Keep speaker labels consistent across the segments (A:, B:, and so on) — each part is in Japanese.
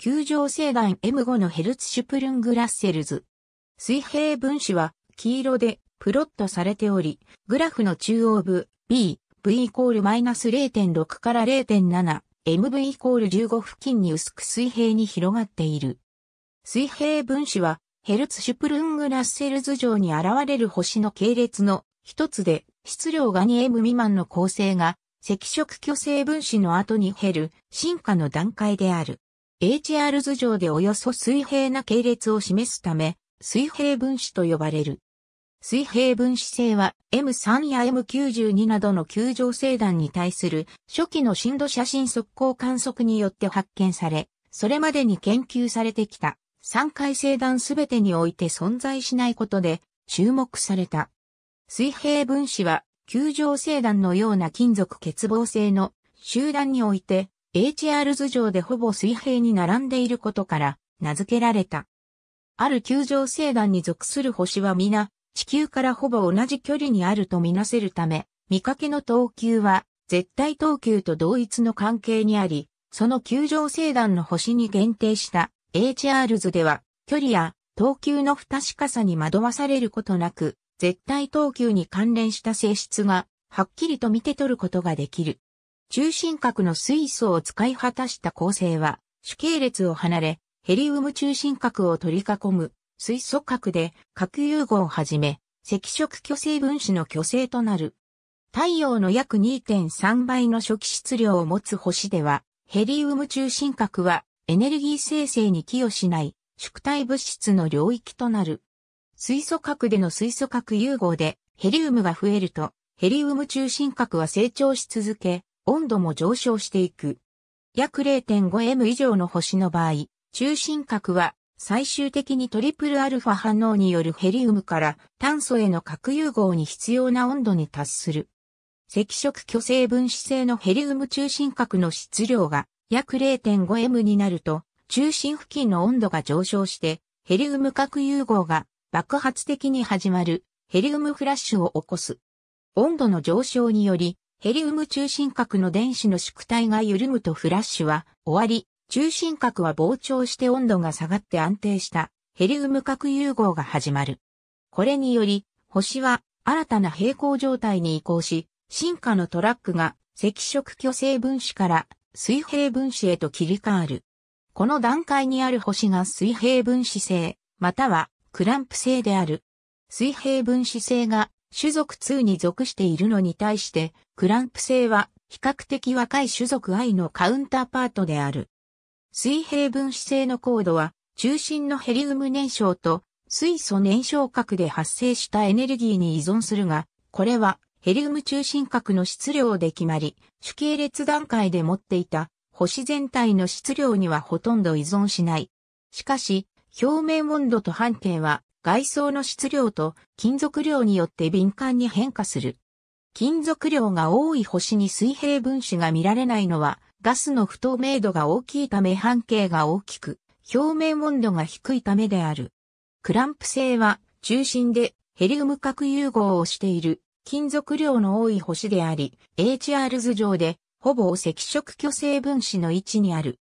A: 球状星団 M5 のヘルツシュプルングラッセルズ。水平分子は黄色でプロットされており、グラフの中央部 B、V イコールマイナス0.6から0.7、MV イコール15付近に薄く水平に広がっている。水平分子はヘルツシュプルングラッセルズ上に現れる星の系列の一つで質量が 2M 未満の構成が赤色巨星分子の後に減る進化の段階である。HR 図上でおよそ水平な系列を示すため、水平分子と呼ばれる。水平分子性は M3 や M92 などの球状星団に対する初期の深度写真速攻観測によって発見され、それまでに研究されてきた3回星団すべてにおいて存在しないことで注目された。水平分子は球状星団のような金属欠乏性の集団において HR 図上でほぼ水平に並んでいることから名付けられた。ある球状星団に属する星は皆、地球からほぼ同じ距離にあるとみなせるため、見かけの等級は絶対等級と同一の関係にあり、その球状星団の星に限定した HR 図では、距離や等級の不確かさに惑わされることなく、絶対等級に関連した性質がはっきりと見て取ることができる。中心核の水素を使い果たした構成は、主系列を離れ、ヘリウム中心核を取り囲む水素核で核融合をはじめ、赤色巨星分子の巨星となる。太陽の約2.3倍の初期質量を持つ星では、ヘリウム中心核はエネルギー生成に寄与しない宿体物質の領域となる。水素核での水素核融合でヘリウムが増えると、ヘリウム中心核は成長し続け、温度も上昇していく。約 0.5M 以上の星の場合、中心核は最終的にトリプルアルファ反応によるヘリウムから炭素への核融合に必要な温度に達する。赤色巨星分子性のヘリウム中心核の質量が約 0.5M になると、中心付近の温度が上昇して、ヘリウム核融合が爆発的に始まるヘリウムフラッシュを起こす。温度の上昇により、ヘリウム中心核の電子の縮体が緩むとフラッシュは終わり、中心核は膨張して温度が下がって安定したヘリウム核融合が始まる。これにより、星は新たな平行状態に移行し、進化のトラックが赤色巨星分子から水平分子へと切り替わる。この段階にある星が水平分子星、またはクランプ星である。水平分子星が種族2に属しているのに対して、クランプ星は比較的若い種族 I のカウンターパートである。水平分子性の高度は、中心のヘリウム燃焼と水素燃焼核で発生したエネルギーに依存するが、これはヘリウム中心核の質量で決まり、主系列段階で持っていた星全体の質量にはほとんど依存しない。しかし、表面温度と半径は外装の質量と金属量によって敏感に変化する。金属量が多い星に水平分子が見られないのは、ガスの不透明度が大きいため半径が大きく、表面温度が低いためである。クランプ性は、中心でヘリウム核融合をしている金属量の多い星であり、HR 図上で、ほぼ赤色巨星分子の位置にある。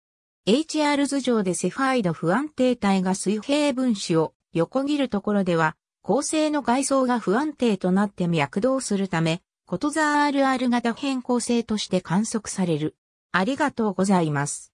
A: HR 図上でセファイド不安定体が水平分子を横切るところでは、構成の外装が不安定となって脈動するため、ことざ RR 型変更性として観測される。ありがとうございます。